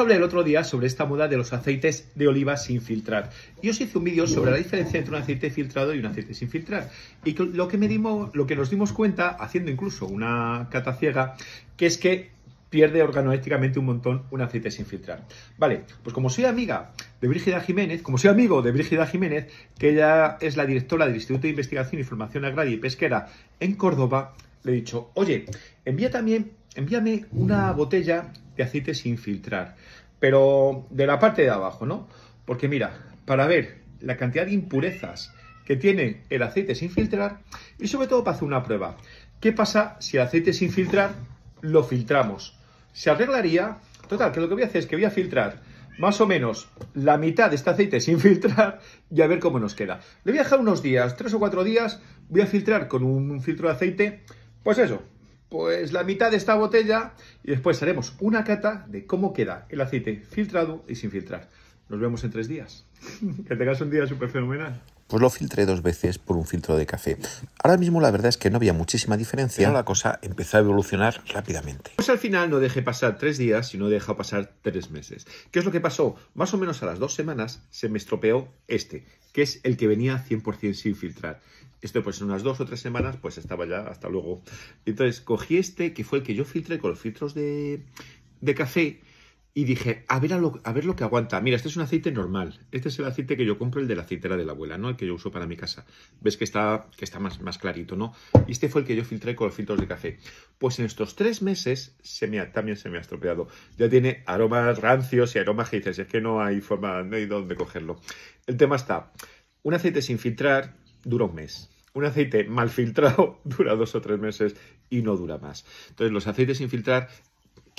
hablé el otro día sobre esta moda de los aceites de oliva sin filtrar. Y os hice un vídeo sobre la diferencia entre un aceite filtrado y un aceite sin filtrar. Y lo que, me lo que nos dimos cuenta, haciendo incluso una cata ciega, que es que pierde organoéticamente un montón un aceite sin filtrar. Vale, pues como soy amiga de Brígida Jiménez, como soy amigo de Brígida Jiménez, que ella es la directora del Instituto de Investigación y Formación Agraria y Pesquera en Córdoba, le he dicho, oye, envía también, envíame una botella de aceite sin filtrar, pero de la parte de abajo, ¿no? Porque mira, para ver la cantidad de impurezas que tiene el aceite sin filtrar y sobre todo para hacer una prueba. ¿Qué pasa si el aceite sin filtrar lo filtramos? Se arreglaría, total, que lo que voy a hacer es que voy a filtrar más o menos la mitad de este aceite sin filtrar y a ver cómo nos queda. Le voy a dejar unos días, tres o cuatro días, voy a filtrar con un filtro de aceite, pues eso, pues la mitad de esta botella y después haremos una cata de cómo queda el aceite filtrado y sin filtrar. Nos vemos en tres días. que tengas un día súper fenomenal pues lo filtré dos veces por un filtro de café. Ahora mismo la verdad es que no había muchísima diferencia, la cosa empezó a evolucionar rápidamente. Pues al final no dejé pasar tres días, sino dejé pasar tres meses. ¿Qué es lo que pasó? Más o menos a las dos semanas se me estropeó este, que es el que venía 100% sin filtrar. Esto pues en unas dos o tres semanas pues estaba ya, hasta luego. Entonces cogí este, que fue el que yo filtré con los filtros de, de café, y dije, a ver, a, lo, ver lo que aguanta. Mira, este es un aceite normal. Este es el aceite que yo compro, el de la aceitera de la abuela, ¿no? El que yo uso para mi casa. Ves que está, que está más, más clarito, ¿no? Y este fue el que yo filtré con los filtros de café. Pues en estos tres meses también se me ha estropeado. Ya tiene aromas rancios y aromas que dices, es que no hay forma, no hay dónde cogerlo. El tema está, un aceite sin filtrar dura un mes un aceite mal filtrado dura dos o tres meses y no dura más. Entonces, los aceites sin filtrar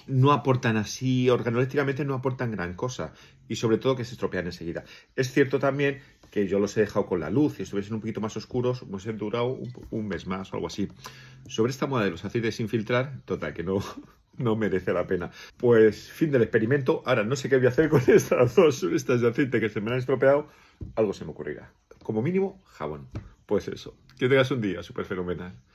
no aportan así, organolécticamente no aportan gran cosa y sobre todo que se estropean enseguida. Es cierto también que yo los he dejado con la luz, si estuviesen un poquito más oscuros, hubiesen durado un, mes más o algo así. Sobre esta moda de los aceites sin filtrar, total, que no, no merece la pena. Pues fin del experimento, ahora no sé qué voy a hacer con estas dos estas de aceite que se me han estropeado, algo se me ocurrirá. Como mínimo, jabón. Pues eso, que tengas un día súper fenomenal.